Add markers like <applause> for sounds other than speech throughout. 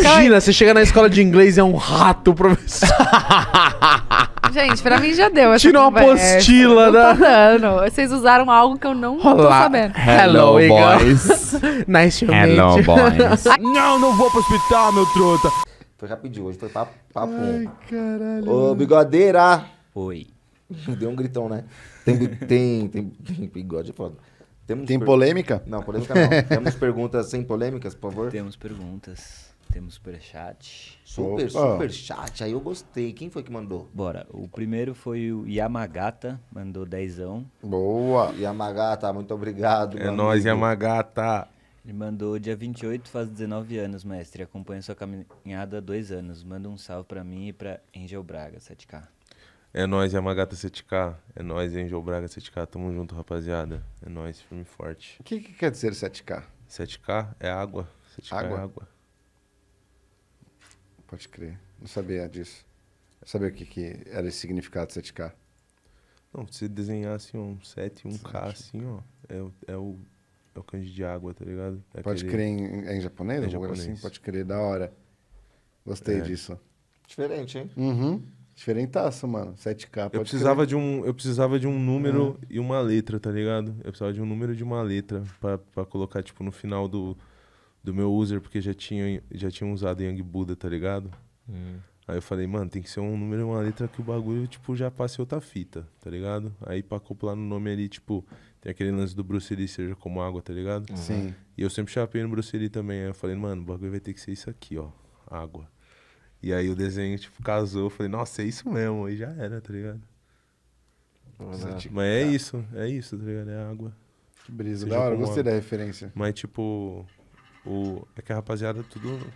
Imagina, então, você chega na escola de inglês e é um rato, professor. <laughs> Gente, pra mim já deu. Tirou uma apostila, né? não. Vocês usaram algo que eu não Olá. tô sabendo. Hello, Hello boys. <laughs> nice to meet you. boys. <laughs> não, não vou pro hospital, meu trota. Foi rapidinho, hoje foi papo. papo. Ai, caralho. Ô, bigodeira. Oi. Deu um gritão, né? Tem, tem, tem, tem bigode, é foda. Temos tem polêmica? Não, polêmica não. Temos perguntas sem polêmicas, por favor? Temos perguntas. Temos superchat. Super, Opa. superchat. Aí eu gostei. Quem foi que mandou? Bora. O primeiro foi o Yamagata, mandou dezão. Boa. Yamagata, muito obrigado. É nóis, Yamagata. Ele mandou dia 28, faz 19 anos, mestre. Acompanha sua caminhada há dois anos. Manda um salve pra mim e pra Angel Braga, 7K. É nóis, Yamagata 7K. É nóis, Angel Braga 7K. Tamo junto, rapaziada. É nóis, firme forte. O que, que quer dizer 7K? 7K é água. 7K água. é água. Pode crer. Não sabia disso. Eu sabia o que, que era esse significado 7K. Não, se você desenhar assim, um 7, um K assim, ó, é, é o é o kanji de água, tá ligado? É pode aquele... crer em, em japonês? É assim? japonês. Assim, pode crer, da hora. Gostei é. disso. Diferente, hein? Uhum. Diferentaço, mano. 7K. eu, precisava crer. de um, eu precisava de um número uhum. e uma letra, tá ligado? Eu precisava de um número e de uma letra pra, pra colocar, tipo, no final do, do meu user, porque já tinha, já tinha usado Young Buddha tá ligado? Hum. Aí eu falei, mano, tem que ser um número e uma letra que o bagulho, tipo, já passe outra fita, tá ligado? Aí pra acoplar no nome ali, tipo, tem aquele lance do Bruce Lee, seja como água, tá ligado? Sim. E eu sempre chapei no Bruce Lee também. Aí eu falei, mano, o bagulho vai ter que ser isso aqui, ó, água. E aí o desenho, tipo, casou. Eu falei, nossa, é isso mesmo. Aí já era, tá ligado? Nossa, tipo, Mas é, é isso, é isso, tá ligado? É água. Que brisa, da hora, gostei água. da referência. Mas, tipo, o, é que a rapaziada tudo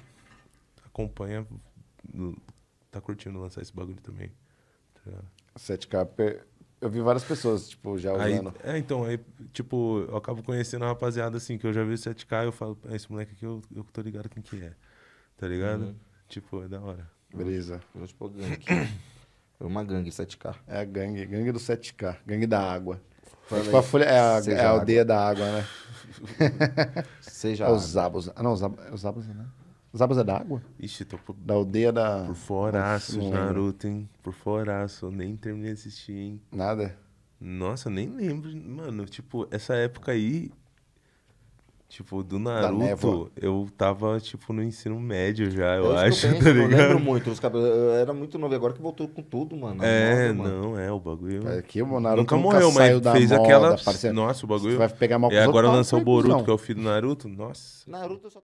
acompanha, hum, tá curtindo lançar esse bagulho também. Tá 7K, eu vi várias pessoas, tipo, já usando. Aí, é, então, aí, tipo, eu acabo conhecendo a rapaziada, assim, que eu já vi o 7K, eu falo, é, esse moleque aqui, eu, eu tô ligado quem que é, tá ligado? Uhum. Tipo, é da hora. Brisa. vamos tipo, gangue. <coughs> É uma gangue 7K. É a gangue, gangue do 7K, gangue da água. é, tipo, a folha, é a, é a aldeia da água, né? <laughs> Seja. É os Zabos. Ah, não, os Zabos, é né? Os Zabos é da água? Ixi, tô por. Da aldeia da. Por foraço, Nossa, Naruto, hein? Por foraço. Nem terminei de assistir, hein? Nada? Nossa, nem lembro. Mano, tipo, essa época aí Tipo, do Naruto, eu tava, tipo, no ensino médio já, eu, eu acho, eu <laughs> penso, tá ligado? Eu lembro muito, os cabelos, eu era muito novo, agora que voltou com tudo, mano. É, moda, é não, mano. é, o bagulho... É o Naruto nunca, nunca morreu, mas fez moda, aquela... Nossa, o bagulho... Você vai pegar mal E agora lançou o Boruto, não. que é o filho do Naruto, nossa... Naruto só...